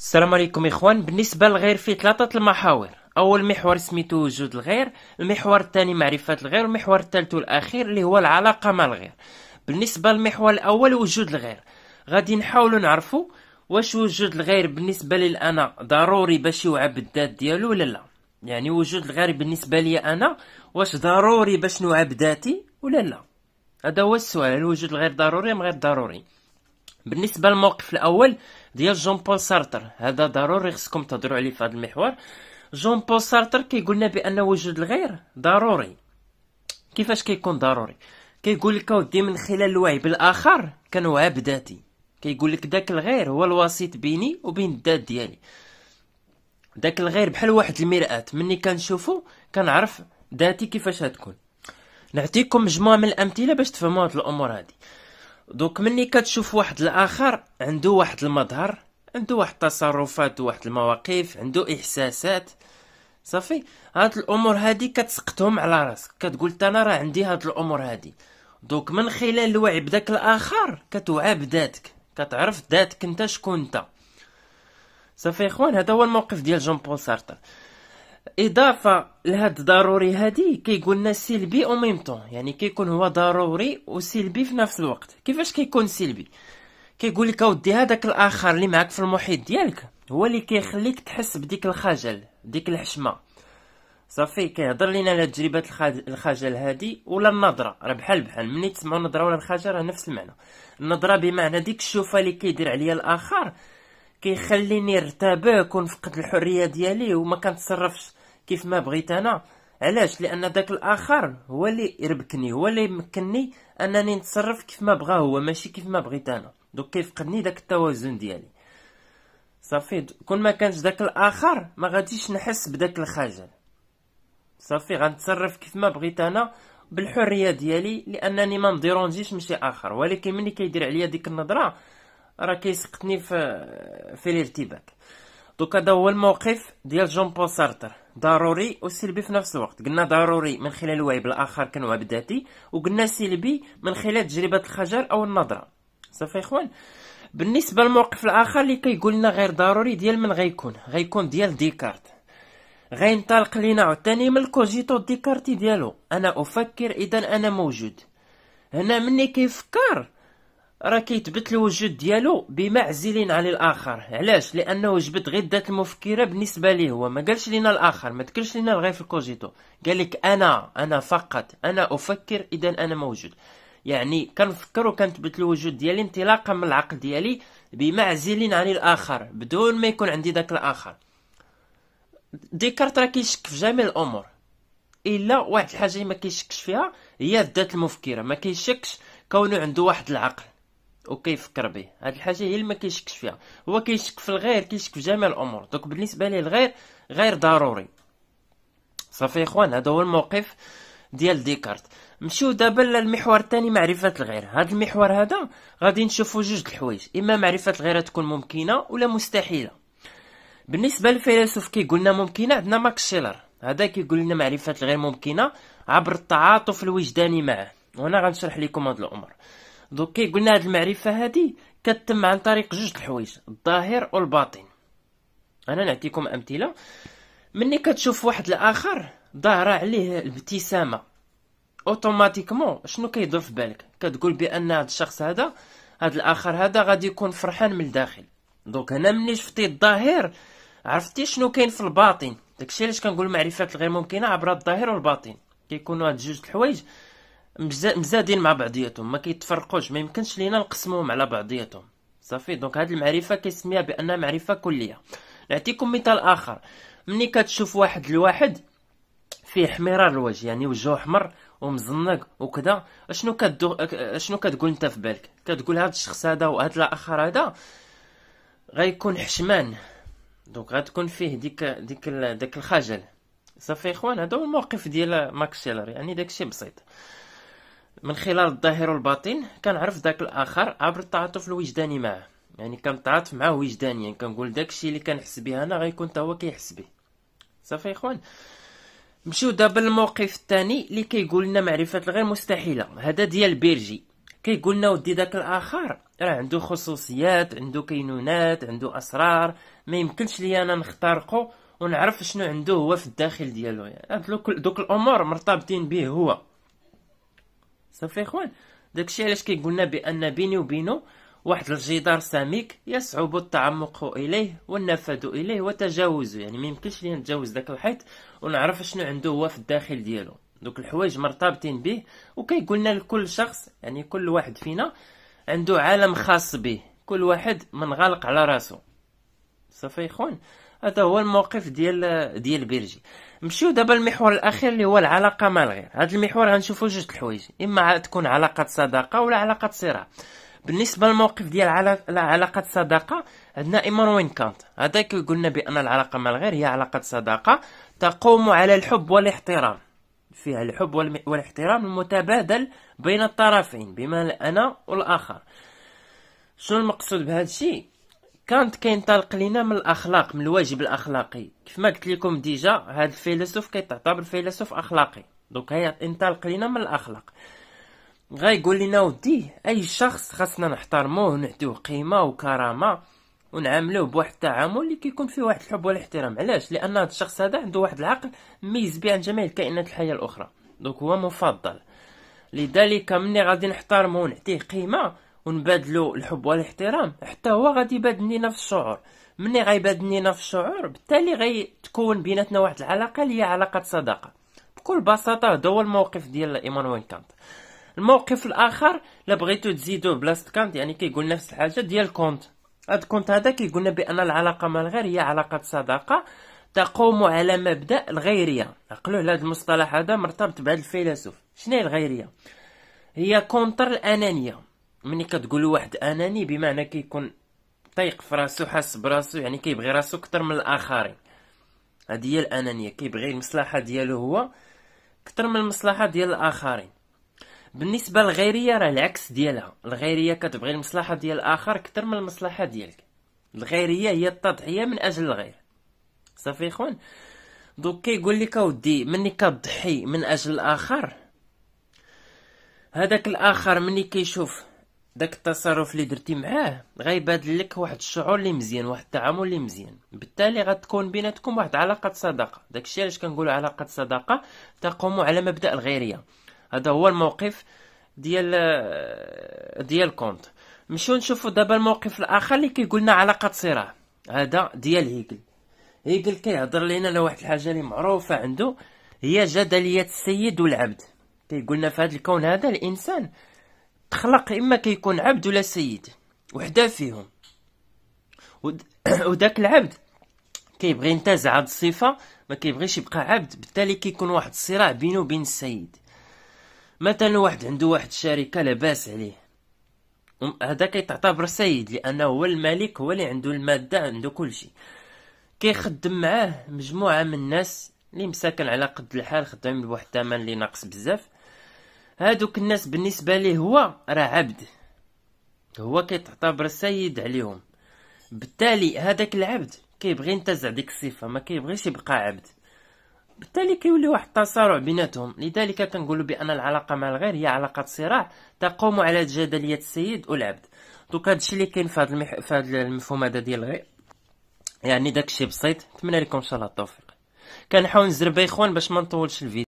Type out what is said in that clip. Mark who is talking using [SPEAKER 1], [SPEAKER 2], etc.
[SPEAKER 1] السلام عليكم اخوان بالنسبه للغير فيه ثلاثه المحاور اول محور سميتو وجود الغير المحور الثاني معرفه الغير والمحور الثالث والاخير اللي هو العلاقه مع الغير بالنسبه للمحور الاول وجود الغير غادي نحاولوا نعرفوا واش وجود الغير بالنسبه للانا ضروري باش يوعى بالذات ديالو ولا لا يعني وجود الغير بالنسبه لي انا واش ضروري باش نوعى بذاتي ولا لا هذا هو السؤال الوجود وجود الغير ضروري ام غير ضروري بالنسبه للموقف الاول ديال جون بول سارتر هذا ضروري خصكم تهضروا عليه في هذا المحور جون بول سارتر كيقول لنا بان وجود الغير ضروري كيفاش كيكون ضروري كيقول لك اودي من خلال الوعي بالاخر كنوعى بذاتي كيقول لك داك الغير هو الوسيط بيني وبين الذات ديالي داك الغير بحال واحد المرآة مني كنشوفو كنعرف ذاتي كيفاش هتكون نعطيكم مجموعه من الامثله باش تفهموا هاد الامور هادي دوك مني كتشوف واحد الاخر عنده واحد المظهر عنده واحد التصرفات واحد المواقف عنده احساسات صافي هاد الامور هادي كتسقطهم على راسك كتقول انا راه عندي هاد الامور هادي دوك من خلال الوعي بداك الاخر كتوعى بذاتك كتعرف ذاتك انت شكون انت صافي اخوان هذا هو الموقف ديال جون بول سارتر اضافه لهاد الضروري هادي كيقول لنا سلبي او ميم طون يعني كيكون هو ضروري وسلبي في نفس الوقت كيفاش كيكون سلبي كيقول لك اودي هذاك الاخر اللي معاك في المحيط ديالك هو اللي كيخليك تحس بديك الخجل ديك الحشمه صافي كيهضر لينا على تجربه الخجل هادي ولا النظره راه بحال بحال ملي تسمعوا النظره ولا الخجل راه نفس المعنى النظره بمعنى ديك الشوفه اللي كيدير عليا الاخر كيخليني نرتبك ونفقد الحريه ديالي وما كنتصرفش كيف ما بغيت انا علاش لان داك الاخر هو اللي يربكني هو اللي يمكنني انني نتصرف كيف ما بغا هو ماشي كيف ما بغيت انا دوك كيفقدني داك التوازن ديالي صافي كون ما كانش داك الاخر ما غاديش نحس بداك الخجل صافي غنتصرف كيف ما بغيت انا بالحريه ديالي لانني ما نديرونجيش من شي اخر ولكن ملي كيدير عليا ديك النظره راه كيسقطني في في الارتباك دوك هذا هو الموقف ديال جون بول سارتر ضروري وسلبي في نفس الوقت قلنا ضروري من خلال الوعي بالاخر كنوع بذاتي وقلنا سلبي من خلال تجربه الخجل او النظره صافي اخوان بالنسبه للموقف الاخر اللي كيقول لنا غير ضروري ديال من غيكون غيكون ديال ديكارت غينطلق لينا عاوتاني من الكوجيتو ديكارتي ديالو انا افكر اذا انا موجود هنا مني كيفكر راه كيتبت الوجود ديالو بمعزل عن الاخر علاش لانه جبد غير الذات المفكره بالنسبه ليه هو ما قالش لنا الاخر ما ذكرش لنا غير في الكوجيتو قال لك انا انا فقط انا افكر اذا انا موجود يعني كنفكر وكنثبت الوجود ديالي انطلاقا من العقل ديالي بمعزل عن الاخر بدون ما يكون عندي ذاك الاخر ديكارت راه كيشك في جميع الامور الا واحد الحاجه ما كيشكش فيها هي الذات المفكره ما كيشكش كونه عنده واحد العقل وكيفكر به هاد الحاجه هي اللي ما كيشكش فيها هو كيشك في الغير كيشك في جميع الامور دونك بالنسبه ليه الغير غير ضروري صافي اخوان هذا هو الموقف ديال ديكارت نمشيو دابا للمحور الثاني معرفه الغير هاد المحور هذا غادي نشوفو جوج الحوايج اما معرفه الغير تكون ممكنه ولا مستحيله بالنسبه للفيلسوف كيقولنا ممكنه عندنا ماكس شيلر هذا كيقول لنا معرفه الغير ممكنه عبر التعاطف الوجداني معه وهنا غنشرح لكم هاد الامور دوك قلنا هاد المعرفه هادي كتم عن طريق جوج الحوايج الظاهر والباطن انا نعطيكم امثله ملي كتشوف واحد الاخر ظاهره عليه الابتسامه اوتوماتيكمون شنو كيدور في بالك كتقول بان هاد الشخص هذا هاد الاخر هذا غادي يكون فرحان من الداخل دونك هنا ملي شفتي الظاهر عرفتي شنو كاين في الباطن داكشي علاش كنقول المعرفه الغير ممكنه عبر الظاهر والباطن كيكونوا هاد جوج الحوايج مزادين مع بعضياتهم ما كيتفرقوش ما يمكنش لينا نقسموهم على بعضياتهم صافي دونك هذه المعرفه كيسميها بانها معرفه كليه نعطيكم مثال اخر ملي كتشوف واحد الواحد فيه احمرار الوجه يعني وجهه احمر ومزنق وكذا اشنو كدو... اشنو كتقول انت في بالك كتقول هذا الشخص هذا وهذا الاخر هذا غيكون حشمان دونك غتكون فيه ديك ديك داك الخجل صافي اخوان هذا هو الموقف ديال ماكسيلر يعني داكشي بسيط من خلال الظاهر والباطن كنعرف داك الاخر عبر التعاطف الوجداني معه يعني كنتعاطف معاه وجدانيا يعني كنقول داكشي اللي كنحس به انا غيكون حتى هو كيحس به صافي اخوان نمشيو دابا للموقف الثاني اللي كيقول لنا معرفه الغير مستحيله هذا ديال بيرجي كيقول لنا ودي داك الاخر راه عنده خصوصيات عنده كينونات عنده اسرار ما يمكنش لي انا نخترقه ونعرف شنو عنده هو في الداخل ديالو يعني دوك, دوك الامور مرتبطين به هو صافي اخوان داكشي علاش كيقولنا بان بيني وبينه واحد الجدار سميك يصعب التعمق اليه والنفاذ اليه وتجاوزه يعني ما يمكنش لي نتجاوز داك الحيط ونعرف شنو عنده هو في الداخل ديالو دوك الحوايج مرتبطين به وكيقولنا لكل شخص يعني كل واحد فينا عنده عالم خاص به كل واحد منغلق على راسو صافي اخوان هذا هو الموقف ديال ديال بيرجي نمشيو دابا المحور الاخير اللي هو العلاقه مع الغير هذا المحور غنشوفو جوج الحوايج اما تكون علاقه صداقه ولا علاقه صراع بالنسبه للموقف ديال علاقه صداقه عندنا ايمانوين كانت هذا كيقول قلنا بان العلاقه مع الغير هي علاقه صداقه تقوم على الحب والاحترام فيها الحب والاحترام المتبادل بين الطرفين بما انا والاخر شنو المقصود بهذا الشيء كانت كينطلق لينا من الاخلاق من الواجب الاخلاقي كيف ما قلت لكم ديجا هذا الفيلسوف كيتعتبر فيلسوف اخلاقي دونك هي انطلق لينا من الاخلاق يقول لنا ودي اي شخص خاصنا نحترموه ونعطيوه قيمه وكرامه ونعاملوه بواحد التعامل اللي كيكون فيه واحد الحب والاحترام علاش لان هذا الشخص هذا عنده واحد العقل ميز به عن جميع الكائنات الحيه الاخرى دونك هو مفضل لذلك مني غادي نحترمه ونعطيه قيمه ونبادلو الحب والاحترام حتى هو غادي يبادلني لينا في الشعور مني غيبادلني لينا في الشعور بالتالي غيتكون بيناتنا واحد العلاقه اللي هي علاقه صداقه بكل بساطه هذا هو الموقف ديال ايمانويل كانت الموقف الاخر لا بغيتو تزيدوه بلاصه كانت يعني كيقول نفس الحاجه ديال كونت هاد كونت هذا كيقولنا بان العلاقه مع الغير هي علاقه صداقه تقوم على مبدا الغيريه عقلوا على هذا المصطلح هذا مرتبط بهذا الفيلسوف شنو هي الغيريه هي كونتر الانانيه ملي كتقول واحد اناني بمعنى كيكون طايق في راسو حاس براسو يعني كيبغي راسو كتر من الاخرين هذه هي الانانيه كيبغي المصلحه ديالو هو كتر من المصلحه ديال الاخرين بالنسبه للغيريه راه العكس ديالها الغيريه كتبغي المصلحه ديال الاخر كتر من المصلحه ديالك الغيريه هي التضحيه من اجل الغير صافي خوان دوك كيقول لك اودي ملي كتضحي من اجل الاخر هذاك الاخر ملي كيشوف داك التصرف اللي درتي معاه غيبادل لك واحد الشعور اللي مزيان واحد التعامل اللي مزيان بالتالي غتكون بيناتكم واحد علاقه صداقه داكشي علاش كنقولوا علاقه صداقه تقوم على مبدا الغيريه هذا هو الموقف ديال ديال كونت نمشيو نشوفوا دابا الموقف الاخر اللي كيقولنا علاقه صراع هذا ديال هيكل هيكل كيهضر لينا على واحد الحاجه اللي معروفه عنده هي جدليه السيد والعبد كيقولنا لنا في هذا الكون هذا الانسان تخلق اما كيكون عبد ولا سيد وحده فيهم وداك العبد كيبغي ينتزع هاد الصفه ما كيبغيش يبقى عبد بالتالي كيكون واحد الصراع بينه وبين السيد مثلا واحد عنده واحد الشركه لاباس عليه هذا كيتعتبر سيد لانه هو الملك هو اللي عنده الماده عنده كل شيء كيخدم معاه مجموعه من الناس اللي مساكن على قد الحال خدام بواحد الثمن اللي ناقص بزاف هادوك الناس بالنسبة ليه هو راه عبد هو كيتعتبر السيد عليهم بالتالي هذاك العبد كيبغي ينتزع ديك الصفة ما كيبغيش يبقى عبد بالتالي كيولي واحد التصارع بيناتهم لذلك كنقولوا بان العلاقه مع الغير هي علاقه صراع تقوم على جدليه السيد والعبد دوك هادشي اللي كاين في هذا المح... المفهوم هذا ديال الغير يعني داكشي بسيط نتمنى لكم ان شاء الله التوفيق كنحاول نزرب اخوان باش ما نطولش الفيديو